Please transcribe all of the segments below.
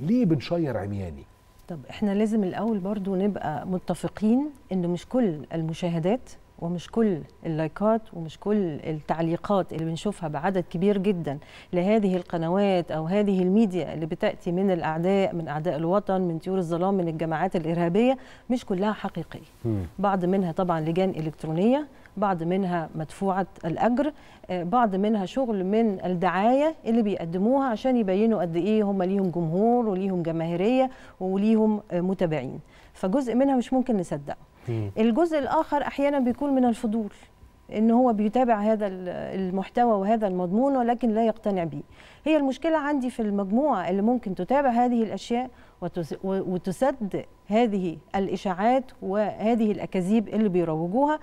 ليه بنشير عمياني طب احنا لازم الاول برضو نبقى متفقين انه مش كل المشاهدات ومش كل اللايكات ومش كل التعليقات اللي بنشوفها بعدد كبير جدا لهذه القنوات او هذه الميديا اللي بتاتي من الاعداء من اعداء الوطن من طيور الظلام من الجماعات الارهابيه مش كلها حقيقيه. بعض منها طبعا لجان الكترونيه بعض منها مدفوعة الأجر آه، بعض منها شغل من الدعاية اللي بيقدموها عشان يبينوا قد إيه هم ليهم جمهور وليهم جماهيرية وليهم آه، متابعين فجزء منها مش ممكن نصدقه الجزء الآخر أحيانا بيكون من الفضول ان هو بيتابع هذا المحتوى وهذا المضمون ولكن لا يقتنع به هي المشكله عندي في المجموعه اللي ممكن تتابع هذه الاشياء وتسد هذه الاشاعات وهذه الاكاذيب اللي بيروجوها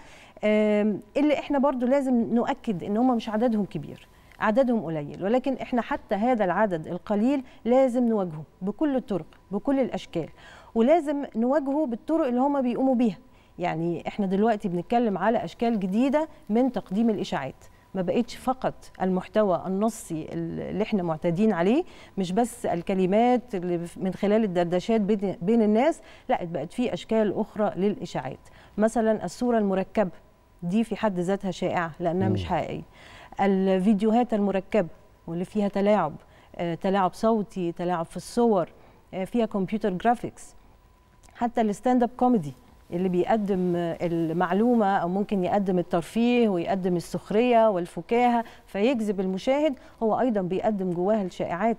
اللي احنا برضو لازم نؤكد ان هم مش عددهم كبير عددهم قليل ولكن احنا حتى هذا العدد القليل لازم نواجهه بكل الطرق بكل الاشكال ولازم نواجهه بالطرق اللي هم بيقوموا بيها يعني احنا دلوقتي بنتكلم على اشكال جديده من تقديم الاشاعات ما بقتش فقط المحتوى النصي اللي احنا معتادين عليه مش بس الكلمات اللي من خلال الدردشات بين الناس لا بقت في اشكال اخرى للاشاعات مثلا الصوره المركبه دي في حد ذاتها شائعه لانها مش حقيقيه الفيديوهات المركبه واللي فيها تلاعب آه، تلاعب صوتي تلاعب في الصور آه، فيها كمبيوتر جرافيكس حتى الستاند اب كوميدي اللي بيقدم المعلومة أو ممكن يقدم الترفيه ويقدم السخرية والفكاهة فيجذب المشاهد هو أيضا بيقدم جواه الشائعات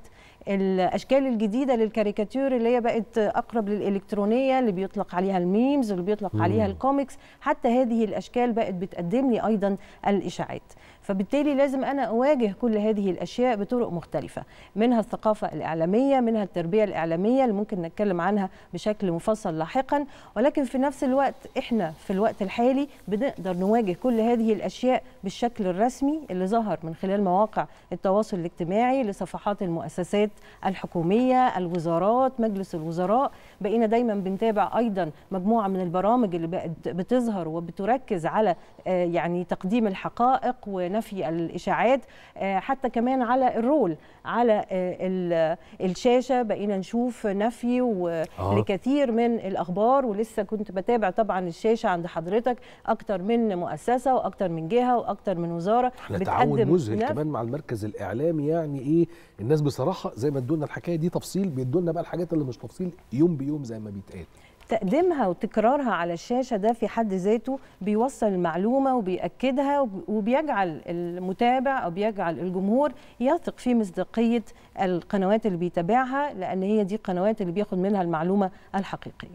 الاشكال الجديده للكاريكاتير اللي هي بقت اقرب للالكترونيه اللي بيطلق عليها الميمز اللي بيطلق عليها الكوميكس حتى هذه الاشكال بقت بتقدم لي ايضا الاشاعات فبالتالي لازم انا اواجه كل هذه الاشياء بطرق مختلفه منها الثقافه الاعلاميه منها التربيه الاعلاميه اللي ممكن نتكلم عنها بشكل مفصل لاحقا ولكن في نفس الوقت احنا في الوقت الحالي بنقدر نواجه كل هذه الاشياء بالشكل الرسمي اللي ظهر من خلال مواقع التواصل الاجتماعي لصفحات المؤسسات الحكوميه الوزارات مجلس الوزراء بقينا دايما بنتابع ايضا مجموعه من البرامج اللي بقت بتظهر وبتركز على آه، يعني تقديم الحقائق ونفي الاشاعات آه، حتى كمان على الرول على آه، الشاشه بقينا نشوف نفي لكثير من الاخبار ولسه كنت بتابع طبعا الشاشه عند حضرتك اكتر من مؤسسه واكتر من جهه واكتر من وزاره احنا تعاون مذهل كمان مع المركز الاعلامي يعني ايه الناس بصراحه زي زي ما ادونا الحكايه دي تفصيل بيدونا بقى الحاجات اللي مش تفصيل يوم بيوم زي ما بيتقال تقديمها وتكرارها على الشاشه ده في حد ذاته بيوصل المعلومه وبياكدها وبيجعل المتابع او بيجعل الجمهور يثق في مصداقيه القنوات اللي بيتابعها لان هي دي القنوات اللي بياخد منها المعلومه الحقيقيه